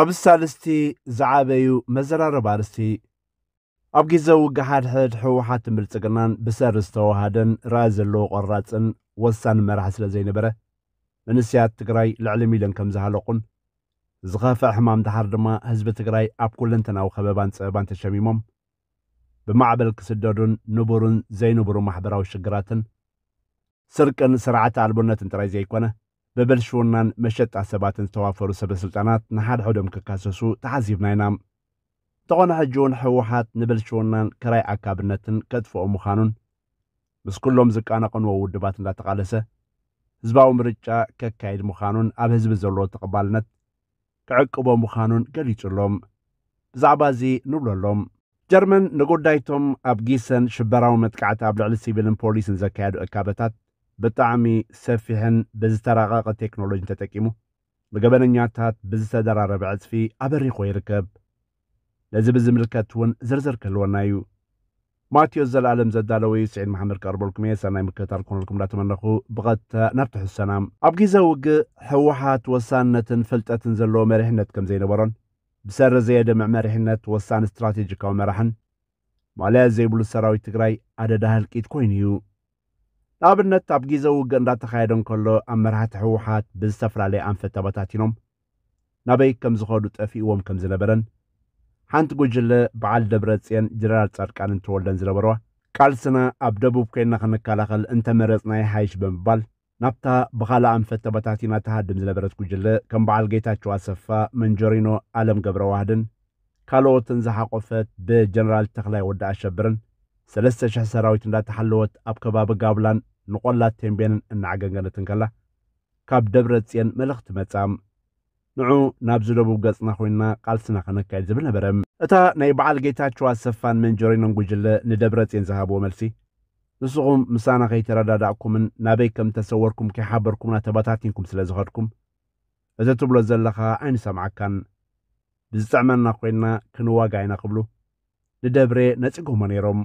أب سالستي زعابيو مزرار بارستي أب جيزو قحاد حد حوحات ملتقنان بسارستو هادن رازلو قراتن وسان مرحسل زي نبرة من السياد تقراي العلمي لن كم زهالوقن زغافة حمام دحار دما هزب تقراي أب كلنتن أو خبابان تسعبان تشاميمم بمعبل كسدودون نبورون زي نبورو محبراو شقراتن سركن سرعة عالبنة تنتراي زي ብብልሽውናን መሸጣ ሰባትን ዝተዋፈሩ ሰበስልጣናት ንሓድሕዶም ክካሰሱ ተሓዚብና ኢና እንተኾነ ሕጂ እውን ሕወሓት ንብልሽውናን ክራይ ኣካብነትን ከጥፍኦ ምዃኑን ምስ ኩሎም ዝቃነቐንዎ ውድባት እንዳተቓለሰ ህዝባዊ ምርጫ ከካይድ ምዃኑን ኣብ ህዝቢ ዘለዎ ተቐባልነት ክዕቅቦ ምዃኑን ገሊጹሎም ብዛዕባ እዚ ንብለሎም ጀርመን ንጉዳይቶም ኣብ ጊሰን ሽበራዊ መጥቃዕቲ ኣብ ልዕሊ ሲቪልን ፖሊስን ዘካየዱ እካበታት ብጣዕሚ ሰፊሕን ብዝተራቐቐ ቴክኖሎጂን ተጠቂሙ ንገበነኛታት ብዝተደራረበ ዕፅፊ ኣበሪኾ ይርከብ ነዚ ብዝምልከት እውን ዝርዝር ክህልወና እዩ ማቴዎስ ዘለኣለም ዘዳለወ ስዒድ መሓመድ ቀርበልኩም እየ ሰናይ ምክታል ክኾነልኩም እንዳተመለኹ ብቐጥታ ናብ ትሕሰና ኣብ ግዜ ውግእ ሕወሓት ወሳንነትን ፍልጠትን ዘለዎ መሪሕነት ከም ዘይነበሮን ብሰሪ ዘየደምዕ መሪሕነት ወሳኒ ስትራቴጂካዊ መራሕን ማልያ ዘይብሉ ሰራዊት ትግራይ ኣደዳ ህልቂት ኮይኑ እዩ ንኣብነት ኣብ ግዜ ውግእ እንዳተኻየደ እንከሎ መራሕቲ ሕወሓት ብዝተፈላለየ ኣንፈት ተበታቲኖም ናበይ ከም ዝኸዱ ጠፊእዎም ከም ዝነበረን ሓንቲ ጉጅለ በዓል ደብረ ፅን ጀነራል ጻድቃን እንትወልደን ዝነበርዋ ቃልስና ኣብ ደቡብ ኮይና ክንከላኸል እንተመረፅናይ ሃይሽ ብምባል ናብታ ብኻልእ ኣንፈት ተበታቲና ተሃድም ዝነበረት ጉጅለ ከም በዓል ጌታቸው ኣሰፋ መንጀሪኖ ኣለም ገብረ ዋህድን ካልኦትን ዝሓቆፈት ብጀነራል ተኽላይ ወዲ ኣሸብርን ሰለስተ ሽሕ ሰራዊት እንዳተሓለወት ኣብ ከባቢ ጋብላን ንቆላት ቴምቤንን እናዓገንገነትን ከላ ካብ ደብረ ፅየን መልእኽቲ መጻም ንዑ ናብ ዝደቡብ ገጽና ኮይንና ቃልስና ከነካየድ ዝብል ነበረ እታ ናይ በዓል ጌታቸው ኣሰፋን መንጀሪኖን ጉጅለ ንደብረ ፅየን ዝሃብዎ መልሲ ንስኹም ምሳና ከይተረዳዳእኩምን ናበይ ከም ተሰወርኩም ከይሓበርኩምና ተባታቲንኩም ስለ ዝኸድኩም እቲ ትብሎ ዘለኻ ኣይንሰምዓካን ብዝጥዕመና ኮይንና ክንዋጋ ኢና ክብሉ ንደብሬ ነፂግሞ ነይሮም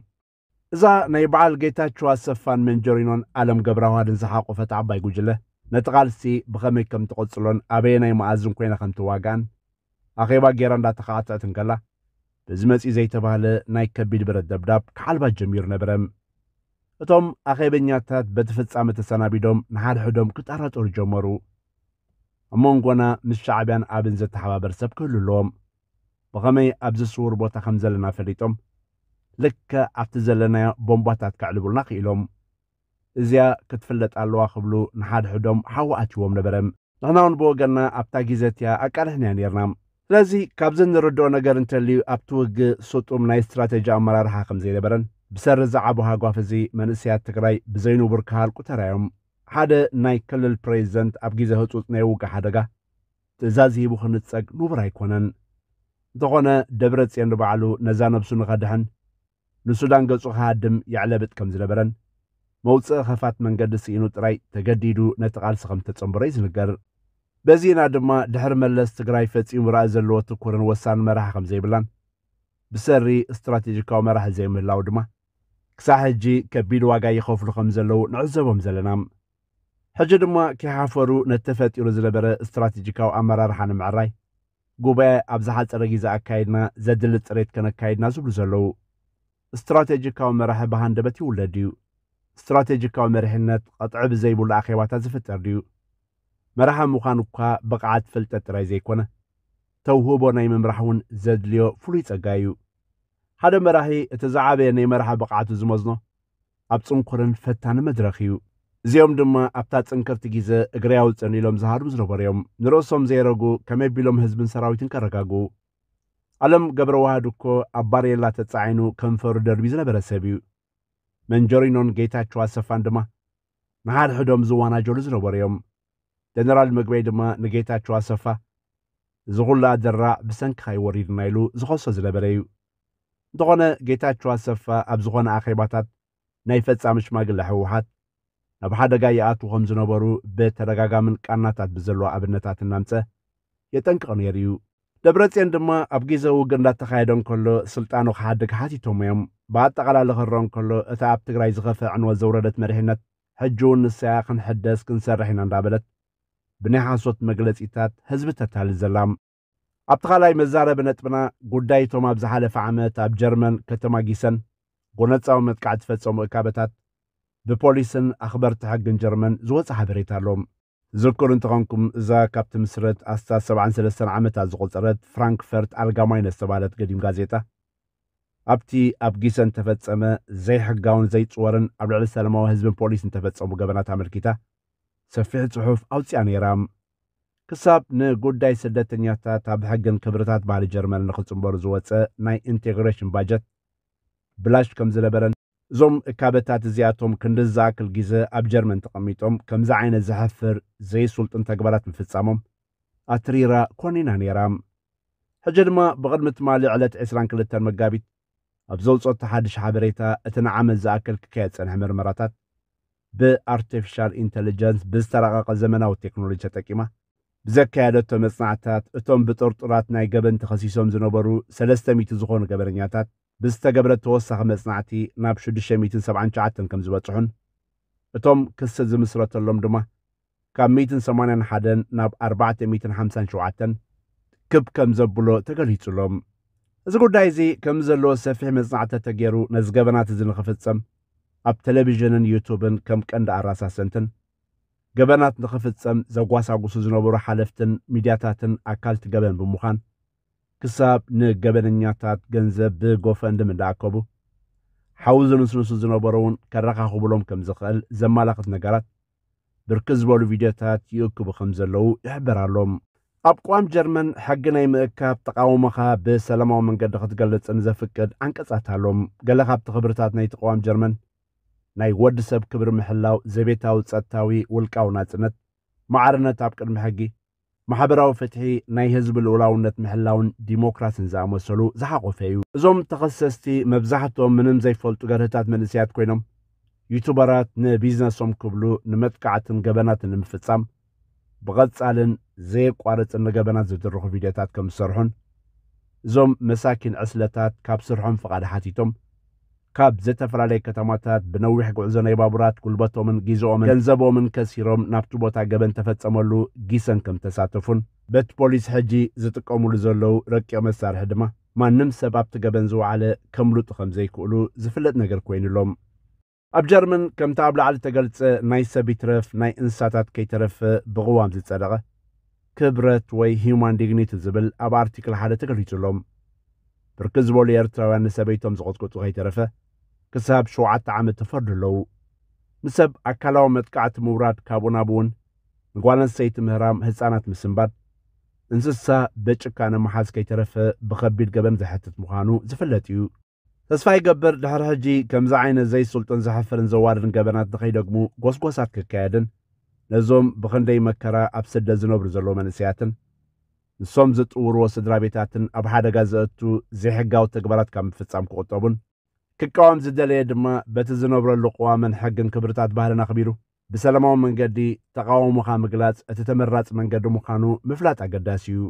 እዛ ናይ በዓል ጌታቸው ኣሰፋን መንጀሪኖን ኣለም ገብረዋህድን ዝሓቆፈት ዓባይ ጉጅለ ነቲ ቃልሲ ብኸመይ ከም ትቐፅሎን ኣበየ ናይ መኣዝን ኮይና ከም ትዋጋእን ኣኼባ ጌራ እንዳተኸዓትዕት እንከላ በዚ መጺእ ዘይተባህለ ናይ ከቢድ ብረት ደብዳብ ክሓልባ ጀሚሩ ነበረም እቶም ኣኼበኛታት በቲ ፍጻመ ተሰናቢዶም ንሓድሕዶም ክጠራጠሩ ጀመሩ ኣብ መንጎና ምስ ሻዕብያን ኣብን ዘተሓባበር ሰብ ክህሉ ኣለዎም ብኸመይ ኣብዚ ስውር ቦታ ከም ዘለና ፈሊጦም ልከ ኣብቲ ዘለናዮ ቦምባታት ከዕልቡልና ክኢሎም እዚያ ክትፍለጥ ኣለዋ ክብሉ ንሓድሕዶም ሓዊ ኣትዎም ነበረ ንሕና እውን ብወገና ኣብታ ግዜት እያ ኣቃልሕንያ ነርና ስለዚ ካብዚ ንርድኦ ነገር እንተልዩ ኣብቲ ውግእ ስጡም ናይ እስትራተጂ ኣመራርሓ ከም ዘይነበረን ብሰሪ ዝዓቡ ሃጓፍ እዚ መንእስያት ትግራይ ብዘይንቡር ካሃል ቁተራዮም ሓደ ናይ ክልል ፕሬዚደንት ኣብ ግዜ ህፁፅ ናይ ውግእ ሓደጋ ትእዛዝ ሂቡ ክንፀግ ንቡር ኣይኮነን እንተኾነ ደብረ ፅን ንባዕሉ ነዛ ነብሱ ንኸድሕን ንሱዳን ገጹ ክሃድም ይዕለብጥ ከም ዝነበረን መውፅእ ኸፋት መንገዲ ስኢኑ ጥራይ ተገዲዱ ነቲ ቓልሲ ከም ተጸምብሮ እዩ ዝንገር በዚ ኢና ድማ ድሕሪ መለስ ትግራይ ፈጺሙ ራእይ ዘለዎ ትኩርን ወሳኒ መራሒ ከም ዘይብላን ብሰሪ እስትራቴጂካዊ መራሒ ዘይምህላው ድማ ክሳብ ሕጂ ከቢድ ዋጋ ይኸፍሉ ከም ዘለዉ ንዕዘቦም ዘለና ሕጂ ድማ ከይሓፈሩ ነቲ ተፈጢሩ ዝነበረ እስትራቴጂካዊ ኣመራርሓ ንምዕራይ ጉባኤ ኣብ ዝሓፀረ ግዜ ኣካይድና ዘድሊ ጥሬት ከነካይድና ዝብሉ ዘለዉ እስትራቴጂካዊ መራሒ ብሃንደበት ይውለድ እዩ እስትራቴጂካዊ መሪሕነት ቐጥዕ ብዘይብሉ ኣኼባታት ዝፍጠር ድዩ መራሒ ምዃን እኳ ብቕዓት ፍልጠት ጥራይ ዘይኮነ ተውህቦ ናይ ምምራሕ እውን ዘድልዮ ፍሉይ ጸጋ እዩ ሓደ መራሒ እቲ ዝዓበየ ናይ መራሒ ብቕዓቱ ዝመዝኖ ኣብ ጽንኩርን ፈታኒ መድረኽ እዩ እዚኦም ድማ ኣብታ ጽንክርቲ ግዜ እግሪ ያውፅን ኢሎም ዝሃድሙ ዝነበሩ እዮም ንርእሶም ዘይረጉ ከመይ ቢሎም ህዝብን ሰራዊትን ከረጋግኡ ዓለም ገብረ ዋህድ እኮ ኣብ ኣባሬላ ተጻዒኑ ከንፈሩ ደርቢ ዝነበረ ሰብ እዩ መንጀሪኖን ጌታቸው ኣሰፋን ድማ ንሓድሕዶም ዝዋናጀሉ ዝነበሩ እዮም ጀነራል ምግበይ ድማ ንጌታቸው ኣሰፋ እዚ ኩሉ ኣደራ ብሰንኪኻ ይወሪድና ኢሉ ዝኸሶ ዝነበረ እዩ እንተኾነ ጌታቸው ኣሰፋ ኣብ ዝኾነ ኣኼባታት ናይ ፈጻሚ ሽማግለ ሕወሓት ናብ ሓደጋ ይኣቱ ከም ዝነበሩ ብተደጋጋምን ቃናታት ብዘለዎ ኣብነታት እናምፀ የጠንቅቕ ነይሩ እዩ ደብረፅዮን ድማ ኣብ ግዜ ውግእ እንዳተኻየደ እንከሎ ስልጣኑ ክሓዲ ክሓቲቶም እዮም ብኣጠቓላሊ ክረአ እንከሎ እቲ ኣብ ትግራይ ዝኸፍአ ዕንወት ዘውረደት መድሕነት ሕጂ እውን ንስያ ክንሕደስ ክንሰርሕ ኢና እንዳበለት ብናይ ሓሶት መግለፂታት ህዝቢ ተታልል ዘላ ኣብቲ ካልኣይ መዛረቢ ነጥብና ጉዳይ እቶም ኣብ ዝሓለፈ ዓመት ኣብ ጀርመን ከተማ ጊሰን ጎነፃዊ መጥቃዕ ዝፈፀሙ እካበታት ብፖሊስን ኣኽበርቲ ሕግን ጀርመን ዝወፅእ ሓበሬታ ኣሎም ዝርክር እንትኾንኩም እዛ ካብቲ ምስረት ኣስታ 73 ዓመታት ዝቖፀረት ፍራንክፈርት ኣልጋማይነ ዝተባሃለት ገዲም ጋዜጣ ኣብቲ ኣብ ጊሰን ተፈፀመ ዘይሕጋውን ዘይፅወርን ኣብ ልዕሊ ሰላማዊ ህዝብን ፖሊስን ተፈጸሙ ገበናት ኣመልኪታ ሰፊሕ ጽሑፍ ኣውፅያ ነይራ ክሳብ ንጉዳይ ስደተኛታት ኣብ ሕግን ክብርታት ባህሊ ጀርመን ንኽጽምበሩ ዝወፀ ናይ ኢንቴግሬሽን ባጀት ብላሽ ከም ዝነበረን زوم كابتات زياتهم كندزاك الجيزة أبجرمن تقميتهم كم زعين الزهفر زي سلطان تقبلات من فتسامهم أتريرا هنيرام نيرام هجرما بغد متمالي على عسران كل مقابيت أبزول صوت تحدش حبريتا اتنعمل زاكل كيتس أنها مراتات بارتفشال انتليجنس بزترقق زمناዊ ቴክኖሎጂ ተጠቂማ زكادت تمسعتات اتم بطرطرات ناي قبن تخسيسوم زنوبرو سلستة ميت زخون قبرنياتات بستا قبرت توسخ مسنعتي ناب شدشة ميت سبعان شعاتن كم زواتحون اتم كسة زمسرة اللوم دوما كام ميت سمانين حدن ناب أربعة ميت حمسان شعاتن كب كم زبولو تقل هيتو لوم ازقو دايزي كم زلو سفح مسنعتا تقيرو نز قبنات زنخفتسم اب تلبيجنن يوتوبن كم كند عراسا سنتن ገበናት ንኽፍጸም ዘጓሳጉሱ ዝነበሩ ሓለፍትን ሚድያታትን ኣካልቲ ገበን ብምዃን ክሳብ ንገበነኛታት ገንዘብ ብጎፈንዲ እንዳኣከቡ ሓዊ ዝንስንሱ ዝነበሩ እውን ከረኻኽብሎም ከም ዝኽእል ዘመላኽት ነገራት ብርክት ዝበሉ ቪድዮታት ይእክቡ ከም ዘለዉ ይሕብራሎም ኣብ ቋም ጀርመን ሕጊ ናይ ምእካብ ተቃውሞኻ ብሰላማዊ መንገዲ ክትገልጽ ንዘፍቅድ ኣንቀጻት ኣሎም ገለ ካብቲ ክብርታት ናይቲ ቋም ጀርመን ناي ود سب كبر محلاو زبيتاو تساتاوي والكاو ناتنت معارنة تابكر محقي محابراو فتحي ناي هزب الولاونت محلاون ديموكراسن زامو سلو زحاقو فيو زوم تخصصتي مبزحتو منم زي فولتو غرهتات منسيات كوينم يوتوبرات ني بيزنسوم كبلو نمتكعتن غبناتن مفتسام بغد سالن زي قوارتن غبنات زي درخو فيديتات كم سرحون زوم مساكن عسلتات كاب سرحون فقاد حاتيتم ካብ ዘተፈላለየ ከተማታት ብነዊሕ ጉዕዞ ናይ ባቡራት ጉልበቶምን ግዝኦምን ገንዘቦምን ከሲሮም ናብቲ ቦታ ገበን ተፈጸመሉ ጊሰን ከም ተሳተፉን በቲ ፖሊስ ሕጂ ዝጥቀምሉ ዘለዉ ረቂቕ መሳርሒ ድማ ማንም ሰብ ኣብቲ ገበን ከም ልጡ ከም ዘይክእሉ ዝፍለጥ ነገር ኮይኑሎም ኣብ ጀርመን ከምቲ ኣብ ላዕሊ ተገልጸ ናይ ሰብ ይትረፍ ናይ እንስሳታት ከይተረፈ ብቕዋም ዝጸደቐ ክብረት ወይ ሂማን ዲግኒቲ ዝብል ኣብ ኣርቲክል ሓደ ተገሊጹሎም ركزوا لي ارتوا ان سبيتهم زغطكوتو غي ترفا كساب شو عطا عم تفرلو نسب اكلاو متقعت مورات كابونا بون نقوالن سيت مهرام هسانات مسنباد انسسا بيچ كان محاز كي ترفا بخبيل قبن زحتت مخانو زفلتيو تسفاي قبر دحر هجي كمزعين زي سلطان زحفر زوارن قبنات دخي دقمو قوس قوسات كاكادن نزوم بخندي مكرا ابسد دزنو برزلو منسياتن ንሶም ዝጥውርዎ ስድራ ቤታትን ኣብ ሓደጋ ዘእቱ ዘይሕጋዊ ተግባራት ካብ ምፍጻም ክቑጠቡን ክቃወም ዝደለየ ድማ በቲ ዝነብረሉ ቅዋመን ሕግን ክብርታት ባህልን ኣኽቢሩ ብሰላማዊ መንገዲ ተቃውሞኻ ምግላጽ እቲ ተመራጽ መንገዲ ምዃኑ ምፍላጥ ኣገዳሲ እዩ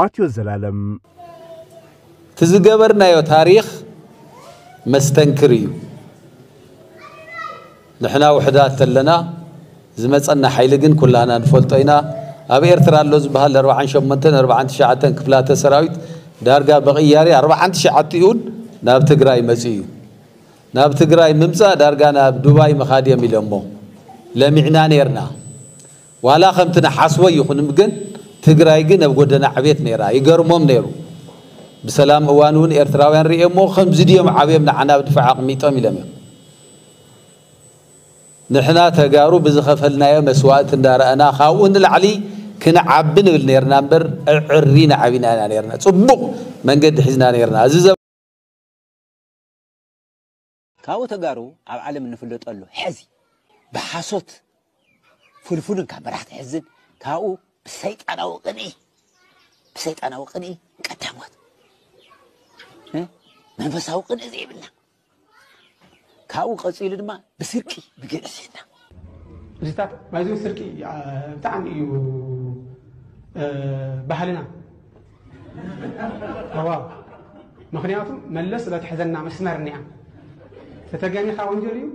ማቴዎስ ዘላለም እቲ ዝገበርናዮ ታሪክ መስተንክር እዩ ንሕና ውሕዳት ዘለና ዝመፀና ሓይሊ ግን ኩላና ንፈልጦ ኢና أبي إرترا اللوز بهال أربعة شمنتن أربعة شعتن كفلات سراويت دارجا بغياري أربعة شعتيون ناب تجراي مسيو ناب تجراي ممسا دارجا ناب دبي مخاديا ميلمو لمعنا نيرنا ولا خمتنا حسوي يخون مجن تجراي جن أبغدنا عبيت نيرا يجرمهم نيرو بسلام أوانون إرتراوين ريمو خمزديهم عبيم نعنا بدفع قميتهم ميلمو نحنا تجارو بزخفلنا يا مسوات دار أنا العلي كنعب نብል ነርና እምበር ዕሪና ዓቢና ኢና ነርና ፅቡቕ መንገዲ ሒዝና ነርና እዚ ካብኡ ተጋሩ ኣብ ዓለም እንፍለጠሉ ሕዚ ብሓሶት ፍልፍሉን ካብ መራሕቲ ሕዝን ካብኡ ብሰይጣናዊ ቅንኢ ብሰይጣናዊ ቅንኢ ቀዳሞት መንፈሳዊ ቅንኢ ዘይብልና ካብኡ ቀፂሉ ድማ ብስርቂ ብግልዕ ስሕና እዚታት ማይዚ ስርቂ ብጣዕሚ እዩ أه، بحلنا هو مخنياتهم ملس لا تحزننا مسمرنا تتجاني خاون جريم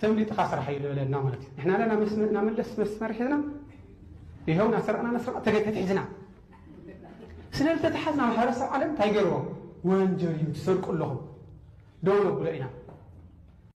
تملي تخسر حي لنا مالك احنا لنا مسمرنا ملس مسمر حزنا يهونا سرقنا نسرع تجيت تحزنا سنلت تحزنا وحرس على تايجرو وين جريم تسرق كلهم دولو بلاينا